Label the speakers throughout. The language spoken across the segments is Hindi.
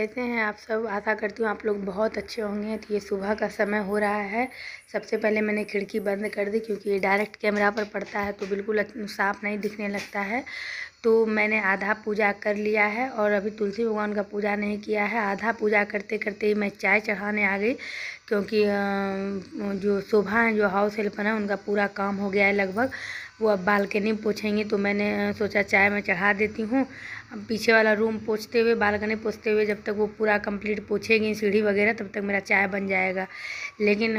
Speaker 1: कैसे हैं आप सब आशा करती हूँ आप लोग बहुत अच्छे होंगे तो ये सुबह का समय हो रहा है सबसे पहले मैंने खिड़की बंद कर दी क्योंकि ये डायरेक्ट कैमरा पर पड़ता है तो बिल्कुल साफ नहीं दिखने लगता है तो मैंने आधा पूजा कर लिया है और अभी तुलसी भगवान का पूजा नहीं किया है आधा पूजा करते करते ही मैं चाय चढ़ाने आ गई क्योंकि जो शोभा हैं जो हाउस हेल्पर हैं उनका पूरा काम हो गया है लगभग वो अब बालकनी पोछेंगे तो मैंने सोचा चाय मैं चढ़ा देती हूँ पीछे वाला रूम पोछते हुए बालकनी पोछते हुए जब तक वो पूरा कंप्लीट पोछेगी सीढ़ी वगैरह तब तक मेरा चाय बन जाएगा लेकिन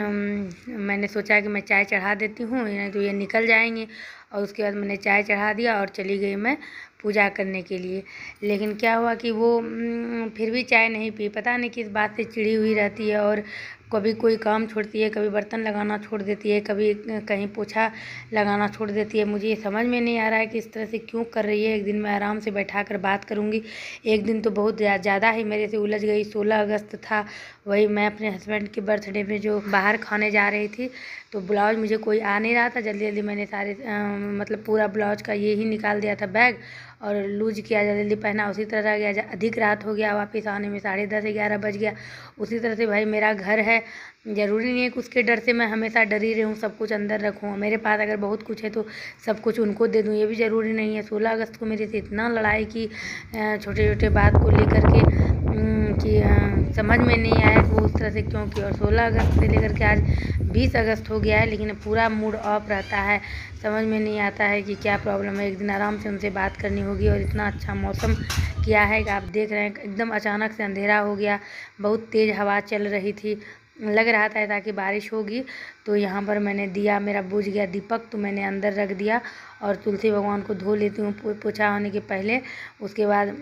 Speaker 1: मैंने सोचा कि मैं चाय चढ़ा देती हूँ नहीं तो ये निकल जाएंगे और उसके बाद मैंने चाय चढ़ा दिया और चली गई मैं पूजा करने के लिए लेकिन क्या हुआ कि वो फिर भी चाय नहीं पी पता नहीं किस बात से चिड़ी हुई रहती है और कभी कोई काम छोड़ती है कभी बर्तन लगाना छोड़ देती है कभी कहीं पोछा लगाना छोड़ देती है मुझे ये समझ में नहीं आ रहा है कि इस तरह से क्यों कर रही है एक दिन मैं आराम से बैठा कर बात करूँगी एक दिन तो बहुत ज़्यादा ही मेरे से उलझ गई सोलह अगस्त था वही मैं अपने हस्बैंड के बर्थडे में जो बाहर खाने जा रही थी तो ब्लाउज मुझे कोई आ नहीं रहा था जल्दी जल्दी मैंने सारे आ, मतलब पूरा ब्लाउज का ये ही निकाल दिया था बैग और लूज किया जल्दी जल्दी पहना उसी तरह रह गया अधिक रात हो गया वापस आने में साढ़े दस ग्यारह बज गया उसी तरह से भाई मेरा घर है ज़रूरी नहीं है कि उसके डर से मैं हमेशा डरी रहूँ सब कुछ अंदर रखूँ मेरे पास अगर बहुत कुछ है तो सब कुछ उनको दे दूँ ये भी ज़रूरी नहीं है सोलह अगस्त को मेरे से इतना लड़ाई की छोटे छोटे बात को लेकर के हम्म, कि हाँ, समझ में नहीं आया कि वो उस तरह से क्यों किया और 16 अगस्त से लेकर के आज 20 अगस्त हो गया है लेकिन पूरा मूड ऑफ रहता है समझ में नहीं आता है कि क्या प्रॉब्लम है एक दिन आराम से उनसे बात करनी होगी और इतना अच्छा मौसम किया है कि आप देख रहे हैं एकदम अचानक से अंधेरा हो गया बहुत तेज़ हवा चल रही थी लग रहा था ताकि बारिश होगी तो यहाँ पर मैंने दिया मेरा बुझ गया दीपक तो मैंने अंदर रख दिया और तुलसी भगवान को धो लेती हूँ पोछा होने के पहले उसके बाद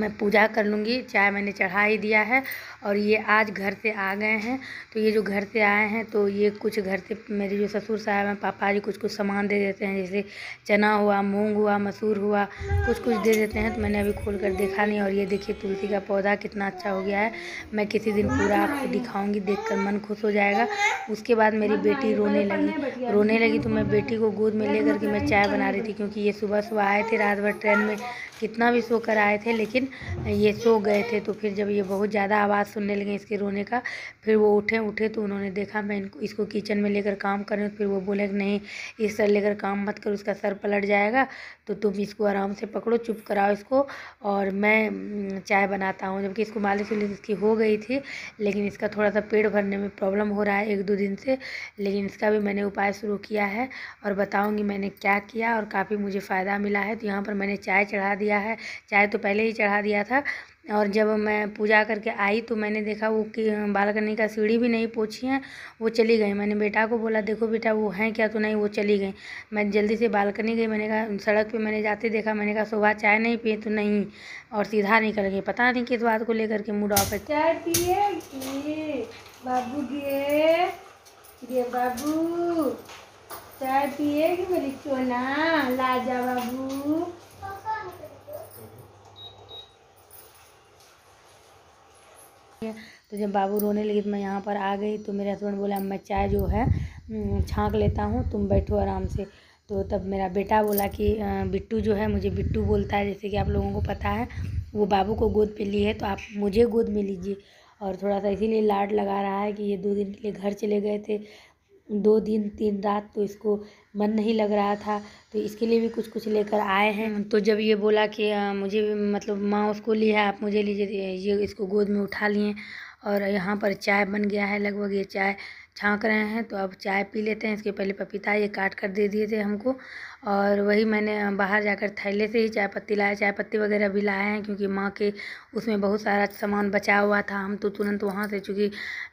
Speaker 1: मैं पूजा कर लूँगी चाय मैंने चढ़ा ही दिया है और ये आज घर से आ गए हैं तो ये जो घर से आए हैं तो ये कुछ घर से मेरे जो ससुर साहब हैं पापा जी कुछ कुछ सामान दे देते हैं जैसे चना हुआ मूंग हुआ मसूर हुआ कुछ कुछ दे देते हैं तो मैंने अभी खोल कर देखा नहीं और ये देखिए तुलसी का पौधा कितना अच्छा हो गया है मैं किसी दिन पूरा आपको दिखाऊँगी देख कर मन खुश हो जाएगा उसके बाद मेरी बेटी रोने लगी रोने लगी तो मैं बेटी को गोद में ले करके मैं चाय बना रही थी क्योंकि ये सुबह सुबह आए थे रात भर ट्रेन में कितना भी सो कर आए थे लेकिन ये सो गए थे तो फिर जब ये बहुत ज़्यादा आवाज़ सुनने लगे इसके रोने का फिर वो उठे उठे तो उन्होंने देखा मैं इनको इसको किचन में लेकर काम कर रही हूँ फिर वो बोले कि नहीं इस सर लेकर काम मत करो उसका सर पलट जाएगा तो तुम इसको आराम से पकड़ो चुप कराओ इसको और मैं चाय बनाता हूँ जबकि इसको मालिश उलिश इसकी हो गई थी लेकिन इसका थोड़ा सा पेट भरने में प्रॉब्लम हो रहा है एक दो दिन से लेकिन इसका भी मैंने उपाय शुरू किया है और बताऊँगी मैंने क्या किया और काफ़ी मुझे फ़ायदा मिला है तो यहाँ पर मैंने चाय चढ़ा दिया दिया है चाय तो पहले ही चढ़ा दिया था और जब मैं पूजा करके आई तो मैंने देखा वो कि बालकनी का सीढ़ी भी नहीं पोछी है वो चली गई मैंने बेटा को बोला देखो बेटा वो हैं क्या तो नहीं वो चली गई मैं जल्दी से बालकनी गई मैंने कहा सड़क पे मैंने जाते देखा मैंने कहा सुबह चाय नहीं पिए तो नहीं और सीधा निकल गई पता नहीं किस बात को लेकर के मूड ऑफ चाय पिए बाबू दिए बाबू चाय पिए मेरी सोना बाबू तो जब बाबू रोने लगे तो मैं यहाँ पर आ गई तो मेरे हस्बैंड बोला मैं चाय जो है छाँक लेता हूँ तुम बैठो आराम से तो तब मेरा बेटा बोला कि बिट्टू जो है मुझे बिट्टू बोलता है जैसे कि आप लोगों को पता है वो बाबू को गोद पे ली है तो आप मुझे गोद में लीजिए और थोड़ा सा इसीलिए लाड लगा रहा है कि ये दो दिन के लिए घर चले गए थे दो दिन तीन रात तो इसको मन नहीं लग रहा था तो इसके लिए भी कुछ कुछ लेकर आए हैं हम्म, तो जब ये बोला कि आ, मुझे भी मतलब माँ उसको ली है आप मुझे लीजिए तो ये इसको गोद में उठा लिए और यहाँ पर चाय बन गया है लगभग ये चाय छाँक रहे हैं तो अब चाय पी लेते हैं इसके पहले पपीता ये काट कर दे दिए थे हमको और वही मैंने बाहर जाकर थैले से ही चाय पत्ती लाया चाय पत्ती वगैरह भी लाए हैं क्योंकि माँ के उसमें बहुत सारा सामान बचा हुआ था हम तो तुरंत वहाँ से चूँकि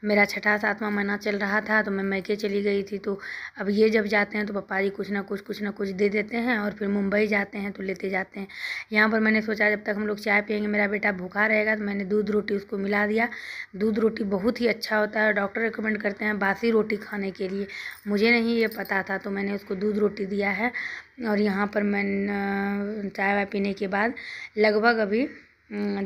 Speaker 1: मेरा छठा सातवां महीना चल रहा था तो मैं मैके चली गई थी तो अब ये जब जाते हैं तो पापा जी कुछ ना कुछ कुछ ना कुछ दे देते हैं और फिर मुंबई जाते हैं तो लेते जाते हैं यहाँ पर मैंने सोचा जब तक हम लोग चाय पियेंगे मेरा बेटा भूखा रहेगा तो मैंने दूध रोटी उसको मिला दिया दूध रोटी बहुत ही अच्छा होता है डॉक्टर रिकमेंड करते हैं बासी रोटी खाने के लिए मुझे नहीं ये पता था तो मैंने उसको दूध रोटी दिया है और यहाँ पर मैं चाय वाय पीने के बाद लगभग अभी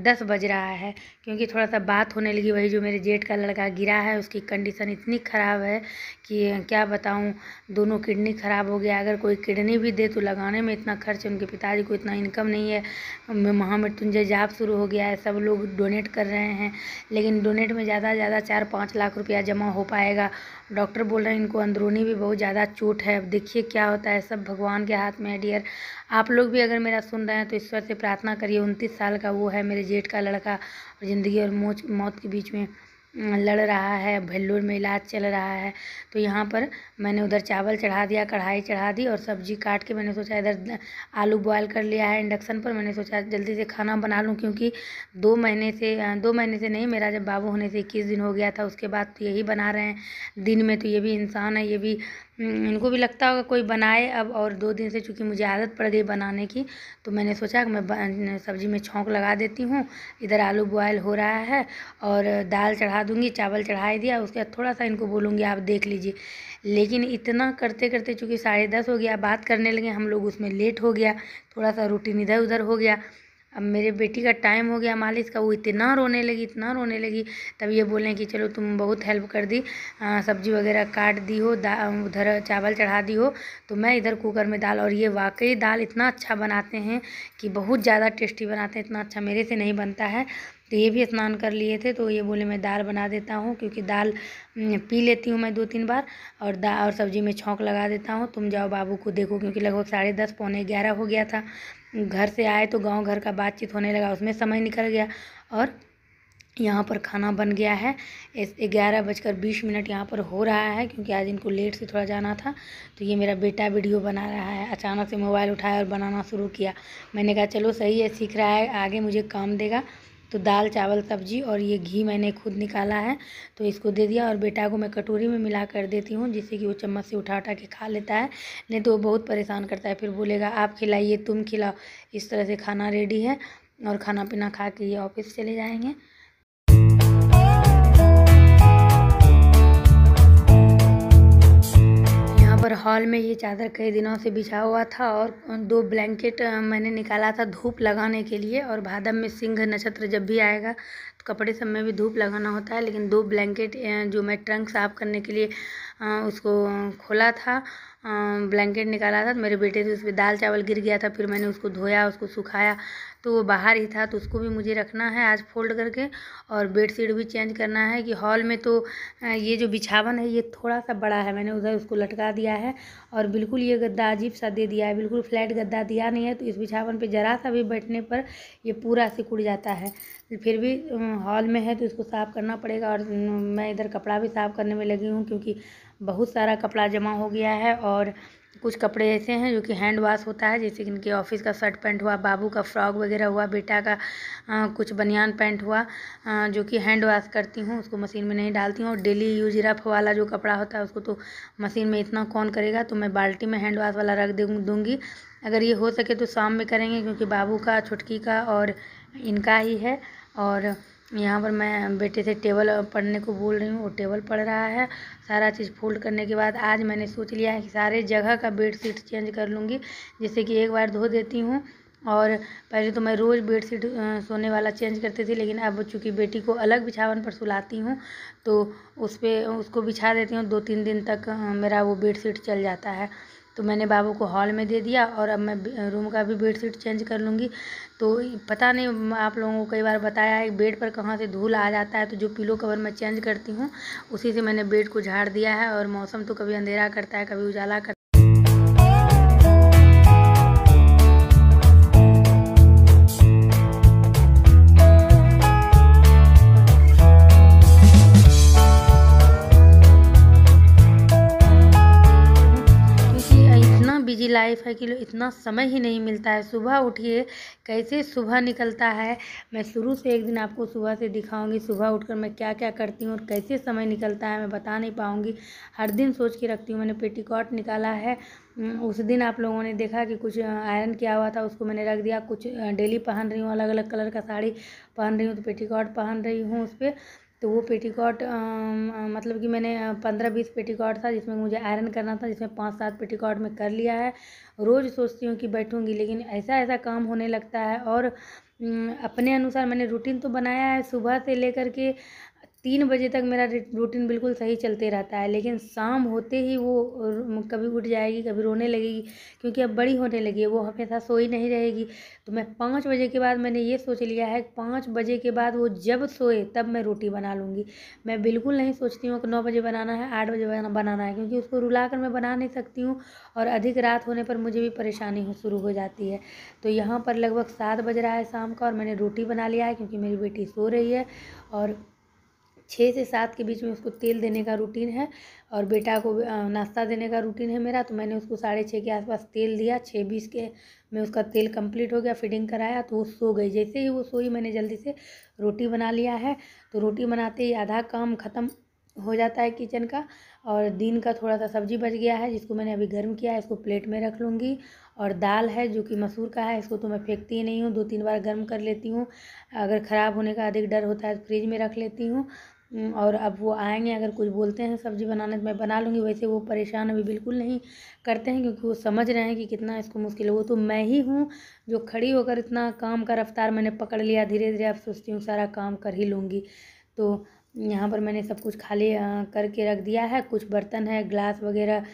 Speaker 1: दस बज रहा है क्योंकि थोड़ा सा बात होने लगी वही जो मेरे जेठ का लड़का गिरा है उसकी कंडीशन इतनी ख़राब है कि क्या बताऊँ दोनों किडनी ख़राब हो गया अगर कोई किडनी भी दे तो लगाने में इतना खर्च उनके पिताजी को इतना इनकम नहीं है महामृत्युंजय जाप शुरू हो गया है सब लोग डोनेट कर रहे हैं लेकिन डोनेट में ज़्यादा से ज़्यादा चार पाँच लाख रुपया जमा हो पाएगा डॉक्टर बोल रहे हैं इनको अंदरूनी भी बहुत ज़्यादा चोट है अब देखिए क्या होता है सब भगवान के हाथ में है डियर आप लोग भी अगर मेरा सुन रहे हैं तो ईश्वर से प्रार्थना करिए उनतीस साल का वो है मेरे जेठ का लड़का और ज़िंदगी और मौत मौत के बीच में लड़ रहा है भल्लूर में इलाज चल रहा है तो यहाँ पर मैंने उधर चावल चढ़ा दिया कढ़ाई चढ़ा दी और सब्जी काट के मैंने सोचा इधर आलू बॉयल कर लिया है इंडक्शन पर मैंने सोचा जल्दी से खाना बना लूँ क्योंकि दो महीने से दो महीने से नहीं मेरा जब बाबू होने से इक्कीस दिन हो गया था उसके बाद तो यही बना रहे हैं दिन में तो ये भी इंसान है ये भी इनको हम्म, भी लगता होगा कोई बनाए अब और दो दिन से चूँकि मुझे आदत पड़ गई बनाने की तो मैंने सोचा कि मैं सब्ज़ी में छोंक लगा देती हूँ इधर आलू बॉयल हो रहा है और दाल चढ़ा दूँगी चावल चढ़ा दिया उसके बाद थोड़ा सा इनको बोलूँगी आप देख लीजिए लेकिन इतना करते करते चूँकि साढ़े दस हो गया बात करने लगे हम लोग उसमें लेट हो गया थोड़ा सा रूटीन इधर उधर हो गया अब मेरे बेटी का टाइम हो गया मालिश का वो इतना रोने लगी इतना रोने लगी तब ये बोले कि चलो तुम बहुत हेल्प कर दी सब्जी वगैरह काट दी हो उधर चावल चढ़ा दी हो तो मैं इधर कुकर में दाल और ये वाकई दाल इतना अच्छा बनाते हैं कि बहुत ज़्यादा टेस्टी बनाते हैं इतना अच्छा मेरे से नहीं बनता है तो ये भी स्नान कर लिए थे तो ये बोले मैं दाल बना देता हूँ क्योंकि दाल पी लेती हूँ मैं दो तीन बार और दा और सब्ज़ी में छौंक लगा देता हूँ तुम जाओ बाबू को देखो क्योंकि लगभग साढ़े दस पौने ग्यारह हो गया था घर से आए तो गांव घर का बातचीत होने लगा उसमें समय निकल गया और यहाँ पर खाना बन गया है ग्यारह बजकर बीस मिनट यहाँ पर हो रहा है क्योंकि आज इनको लेट से थोड़ा जाना था तो ये मेरा बेटा वीडियो बना रहा है अचानक से मोबाइल उठाया और बनाना शुरू किया मैंने कहा चलो सही है सीख रहा है आगे मुझे काम देगा तो दाल चावल सब्जी और ये घी मैंने खुद निकाला है तो इसको दे दिया और बेटा को मैं कटोरी में मिला कर देती हूँ जिससे कि वो चम्मच से उठा उठा के खा लेता है नहीं तो वो बहुत परेशान करता है फिर बोलेगा आप खिलाइए तुम खिलाओ इस तरह से खाना रेडी है और खाना पीना खा के ये ऑफिस चले जाएँगे हॉल में ये चादर कई दिनों से बिछा हुआ था और दो ब्लैंकेट मैंने निकाला था धूप लगाने के लिए और भादम में सिंह नक्षत्र जब भी आएगा तो कपड़े सब में भी धूप लगाना होता है लेकिन दो ब्लैंकेट जो मैं ट्रंक साफ़ करने के लिए उसको खोला था ब्लैंकेट निकाला था तो मेरे बेटे से उस पर दाल चावल गिर गया था फिर मैंने उसको धोया उसको सुखाया तो वो बाहर ही था तो उसको भी मुझे रखना है आज फोल्ड करके और बेडशीट भी चेंज करना है कि हॉल में तो ये जो बिछावन है ये थोड़ा सा बड़ा है मैंने उधर उसको लटका दिया है और बिल्कुल ये गद्दा अजीब सा दे दिया है बिल्कुल फ्लैट गद्दा दिया नहीं है तो इस बिछावन पर ज़रा सा भी बैठने पर ये पूरा सिकुड़ जाता है फिर भी हॉल में है तो इसको साफ़ करना पड़ेगा और मैं इधर कपड़ा भी साफ़ करने में लगी हूँ क्योंकि बहुत सारा कपड़ा जमा हो गया है और कुछ कपड़े ऐसे हैं जो कि हैंड वॉश होता है जैसे कि इनके ऑफिस का शर्ट पैंट हुआ बाबू का फ्रॉक वगैरह हुआ बेटा का आ, कुछ बनियान पैंट हुआ आ, जो कि हैंड वॉश करती हूँ उसको मशीन में नहीं डालती हूँ और डेली यूज रफ वाला जो कपड़ा होता है उसको तो मशीन में इतना कौन करेगा तो मैं बाल्टी में हैंड वॉश वाला रख दूँगी अगर ये हो सके तो शाम में करेंगे क्योंकि बाबू का छुटकी का और इनका ही है और यहाँ पर मैं बेटे से टेबल पढ़ने को बोल रही हूँ वो टेबल पढ़ रहा है सारा चीज़ फोल्ड करने के बाद आज मैंने सोच लिया है कि सारे जगह का बेडशीट चेंज कर लूँगी जैसे कि एक बार धो देती हूँ और पहले तो मैं रोज़ बेड शीट सोने वाला चेंज करती थी लेकिन अब चूँकि बेटी को अलग बिछावन पर सुलाती हूँ तो उस पर उसको बिछा देती हूँ दो तीन दिन तक मेरा वो शीट चल जाता है तो मैंने बाबू को हॉल में दे दिया और अब मैं रूम का भी बेड शीट चेंज कर लूँगी तो पता नहीं आप लोगों को कई बार बताया है बेड पर कहाँ से धूल आ जाता है तो जो पिलो कवर मैं चेंज करती हूँ उसी से मैंने बेड को झाड़ दिया है और मौसम तो कभी अंधेरा करता है कभी उजाला करता लाइफ है कि इतना समय ही नहीं मिलता है सुबह उठिए कैसे सुबह निकलता है मैं शुरू से एक दिन आपको सुबह से दिखाऊंगी सुबह उठकर मैं क्या क्या करती हूँ और कैसे समय निकलता है मैं बता नहीं पाऊँगी हर दिन सोच के रखती हूँ मैंने पेटीकोट निकाला है उस दिन आप लोगों ने देखा कि कुछ आयरन किया हुआ था उसको मैंने रख दिया कुछ डेली पहन रही हूँ अलग अलग कलर का साड़ी पहन रही हूँ तो पेटीकोट पहन रही हूँ उस पर तो वो पेटीकोट मतलब कि मैंने पंद्रह बीस पेटीकोट था जिसमें मुझे आयरन करना था जिसमें पाँच सात पेटीकोट में कर लिया है रोज़ सोचती हूँ कि बैठूँगी लेकिन ऐसा ऐसा काम होने लगता है और अपने अनुसार मैंने रूटीन तो बनाया है सुबह से लेकर के तीन बजे तक मेरा रूटीन बिल्कुल सही चलते रहता है लेकिन शाम होते ही वो कभी उठ जाएगी कभी रोने लगेगी क्योंकि अब बड़ी होने लगी है वो हमेशा सोई नहीं रहेगी तो मैं पाँच बजे के बाद मैंने ये सोच लिया है पाँच बजे के बाद वो जब सोए तब मैं रोटी बना लूँगी मैं बिल्कुल नहीं सोचती हूँ कि नौ बजे बनाना है आठ बजे बनाना है क्योंकि उसको रुला कर मैं बना नहीं सकती हूँ और अधिक रात होने पर मुझे भी परेशानी हो शुरू हो जाती है तो यहाँ पर लगभग सात बज रहा है शाम का और मैंने रोटी बना लिया है क्योंकि मेरी बेटी सो रही है और छः से सात के बीच में उसको तेल देने का रूटीन है और बेटा को नाश्ता देने का रूटीन है मेरा तो मैंने उसको साढ़े छः के आसपास तेल दिया छः बीस के में उसका तेल कंप्लीट हो गया फिटिंग कराया तो वो सो गई जैसे ही वो सोई मैंने जल्दी से रोटी बना लिया है तो रोटी बनाते ही आधा काम ख़त्म हो जाता है किचन का और दिन का थोड़ा सा सब्जी बच गया है जिसको मैंने अभी गर्म किया है इसको प्लेट में रख लूँगी और दाल है जो कि मसूर का है इसको तो मैं फेंकती ही नहीं हूँ दो तीन बार गर्म कर लेती हूँ अगर ख़राब होने का अधिक डर होता है तो फ्रिज में रख लेती हूँ और अब वो आएंगे अगर कुछ बोलते हैं सब्ज़ी बनाने तो मैं बना लूँगी वैसे वो परेशान अभी बिल्कुल नहीं करते हैं क्योंकि वो समझ रहे हैं कि कितना इसको मुश्किल है वो तो मैं ही हूँ जो खड़ी होकर इतना काम का रफ्तार मैंने पकड़ लिया धीरे धीरे अब सोचती हूँ सारा काम कर ही लूँगी तो यहाँ पर मैंने सब कुछ खाली करके रख दिया है कुछ बर्तन है ग्लास वगैरह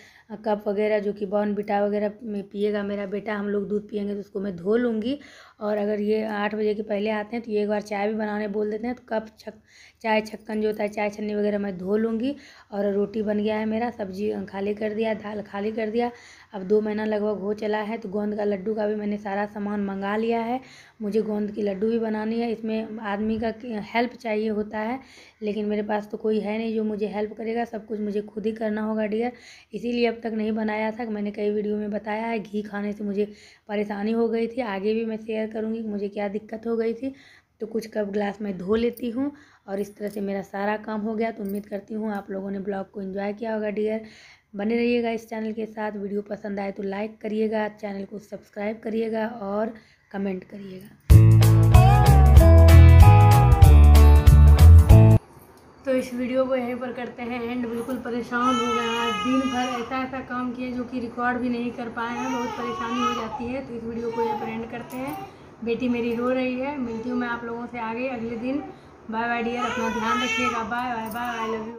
Speaker 1: कप वगैरह जो कि बॉर्न बिटा वगैरह में पिएगा मेरा बेटा हम लोग दूध पियेंगे तो उसको मैं धो लूँगी और अगर ये आठ बजे के पहले आते हैं तो ये एक बार चाय भी बनाने बोल देते हैं तो कप छक चाय छक्कन जो होता है चाय छन्नी वगैरह मैं धो लूँगी और रोटी बन गया है मेरा सब्जी खाली कर दिया दाल खाली कर दिया अब दो महीना लगभग हो चला है तो गोंद का लड्डू का भी मैंने सारा सामान मंगा लिया है मुझे गोंद की लड्डू भी बनानी है इसमें आदमी का हेल्प चाहिए होता है लेकिन मेरे पास तो कोई है नहीं जो मुझे हेल्प करेगा सब कुछ मुझे खुद ही करना होगा डियर इसीलिए अब तक नहीं बनाया था मैंने कई वीडियो में बताया है घी खाने से मुझे परेशानी हो गई थी आगे भी मैं शेयर करूँगी मुझे क्या दिक्कत हो गई थी तो कुछ कप ग्लास मैं धो लेती हूँ और इस तरह से मेरा सारा काम हो गया तो उम्मीद करती हूँ आप लोगों ने ब्लॉग को एंजॉय किया होगा डियर बने रहिएगा इस चैनल के साथ वीडियो पसंद आए तो लाइक करिएगा चैनल को सब्सक्राइब करिएगा और कमेंट करिएगा तो इस वीडियो को यहीं पर करते हैं एंड बिल्कुल परेशान हो गए हैं दिन भर ऐसा ऐसा काम किए जो कि रिकॉर्ड भी नहीं कर पाए हैं बहुत परेशानी हो जाती है तो इस वीडियो को यहाँ पर एंड करते हैं बेटी मेरी रो रही है मिलती हूँ मैं आप लोगों से आगे अगले दिन बाय बाय डियर अपना ध्यान रखिएगा bye bye bye I love you